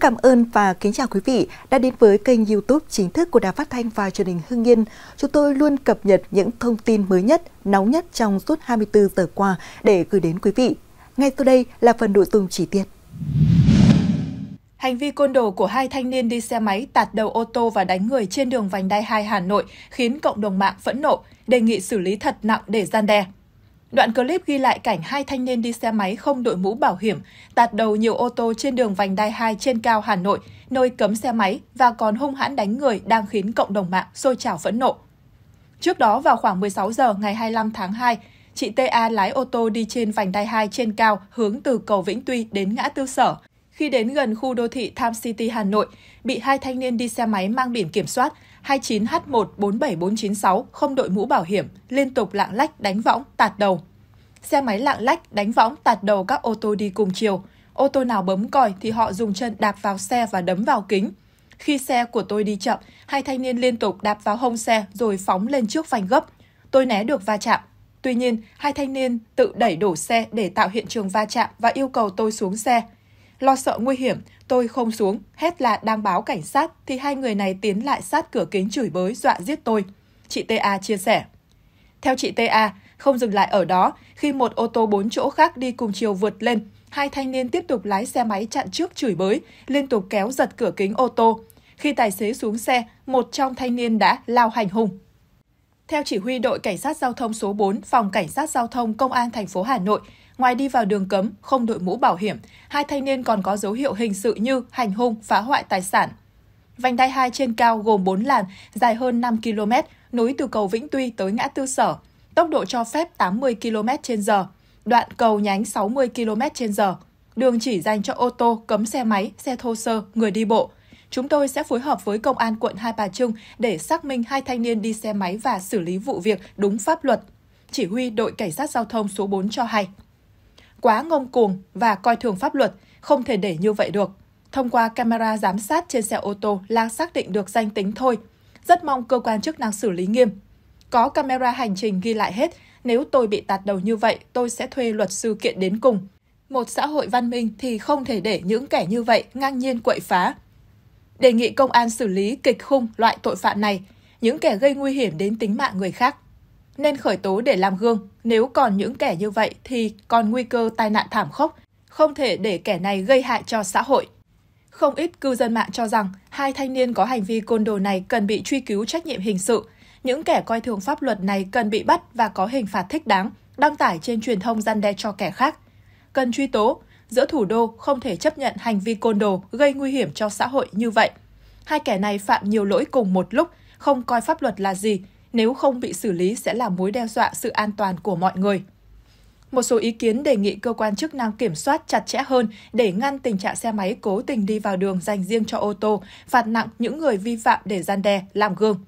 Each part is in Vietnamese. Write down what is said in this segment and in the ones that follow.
cảm ơn và kính chào quý vị đã đến với kênh YouTube chính thức của Đài Phát thanh và Truyền hình Hưng Yên. Chúng tôi luôn cập nhật những thông tin mới nhất, nóng nhất trong suốt 24 giờ qua để gửi đến quý vị. Ngay sau đây là phần nội dung chi tiết. Hành vi côn đồ của hai thanh niên đi xe máy tạt đầu ô tô và đánh người trên đường vành đai 2 Hà Nội khiến cộng đồng mạng phẫn nộ, đề nghị xử lý thật nặng để gian đe. Đoạn clip ghi lại cảnh hai thanh niên đi xe máy không đội mũ bảo hiểm, tạt đầu nhiều ô tô trên đường vành đai 2 trên cao Hà Nội, nơi cấm xe máy và còn hung hãn đánh người đang khiến cộng đồng mạng sôi trào phẫn nộ. Trước đó vào khoảng 16 giờ ngày 25 tháng 2, chị TA lái ô tô đi trên vành đai 2 trên cao hướng từ cầu Vĩnh Tuy đến ngã Tư Sở khi đến gần khu đô thị Tham City Hà Nội, bị hai thanh niên đi xe máy mang biển kiểm soát 29H147496 không đội mũ bảo hiểm, liên tục lạng lách đánh võng, tạt đầu. Xe máy lạng lách đánh võng tạt đầu các ô tô đi cùng chiều. Ô tô nào bấm còi thì họ dùng chân đạp vào xe và đấm vào kính. Khi xe của tôi đi chậm, hai thanh niên liên tục đạp vào hông xe rồi phóng lên trước phanh gấp. Tôi né được va chạm. Tuy nhiên, hai thanh niên tự đẩy đổ xe để tạo hiện trường va chạm và yêu cầu tôi xuống xe. Lo sợ nguy hiểm, tôi không xuống, hét là đang báo cảnh sát thì hai người này tiến lại sát cửa kính chửi bới dọa giết tôi. Chị TA chia sẻ. Theo chị TA, không dừng lại ở đó, khi một ô tô bốn chỗ khác đi cùng chiều vượt lên, hai thanh niên tiếp tục lái xe máy chặn trước chửi bới, liên tục kéo giật cửa kính ô tô. Khi tài xế xuống xe, một trong thanh niên đã lao hành hùng theo chỉ huy đội cảnh sát giao thông số 4, phòng cảnh sát giao thông công an thành phố Hà Nội, ngoài đi vào đường cấm, không đội mũ bảo hiểm, hai thanh niên còn có dấu hiệu hình sự như hành hung, phá hoại tài sản. Vành đai 2 trên cao gồm 4 làn, dài hơn 5 km, nối từ cầu Vĩnh Tuy tới ngã tư sở, tốc độ cho phép 80 km h đoạn cầu nhánh 60 km h Đường chỉ dành cho ô tô, cấm xe máy, xe thô sơ, người đi bộ – Chúng tôi sẽ phối hợp với Công an quận Hai Bà Trưng để xác minh hai thanh niên đi xe máy và xử lý vụ việc đúng pháp luật. Chỉ huy đội cảnh sát giao thông số 4 cho hay. Quá ngông cuồng và coi thường pháp luật, không thể để như vậy được. Thông qua camera giám sát trên xe ô tô là xác định được danh tính thôi. Rất mong cơ quan chức năng xử lý nghiêm. Có camera hành trình ghi lại hết, nếu tôi bị tạt đầu như vậy, tôi sẽ thuê luật sư kiện đến cùng. Một xã hội văn minh thì không thể để những kẻ như vậy ngang nhiên quậy phá, đề nghị công an xử lý kịch khung loại tội phạm này, những kẻ gây nguy hiểm đến tính mạng người khác. Nên khởi tố để làm gương, nếu còn những kẻ như vậy thì còn nguy cơ tai nạn thảm khốc, không thể để kẻ này gây hại cho xã hội. Không ít cư dân mạng cho rằng hai thanh niên có hành vi côn đồ này cần bị truy cứu trách nhiệm hình sự. Những kẻ coi thường pháp luật này cần bị bắt và có hình phạt thích đáng, đăng tải trên truyền thông gian đe cho kẻ khác. Cần truy tố, giữa thủ đô không thể chấp nhận hành vi côn đồ gây nguy hiểm cho xã hội như vậy. Hai kẻ này phạm nhiều lỗi cùng một lúc, không coi pháp luật là gì, nếu không bị xử lý sẽ là mối đe dọa sự an toàn của mọi người. Một số ý kiến đề nghị cơ quan chức năng kiểm soát chặt chẽ hơn để ngăn tình trạng xe máy cố tình đi vào đường dành riêng cho ô tô, phạt nặng những người vi phạm để gian đe, làm gương.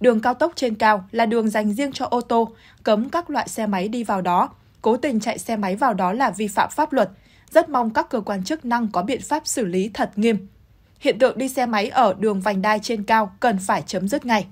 Đường cao tốc trên cao là đường dành riêng cho ô tô, cấm các loại xe máy đi vào đó. Cố tình chạy xe máy vào đó là vi phạm pháp luật, rất mong các cơ quan chức năng có biện pháp xử lý thật nghiêm. Hiện tượng đi xe máy ở đường vành đai trên cao cần phải chấm dứt ngay.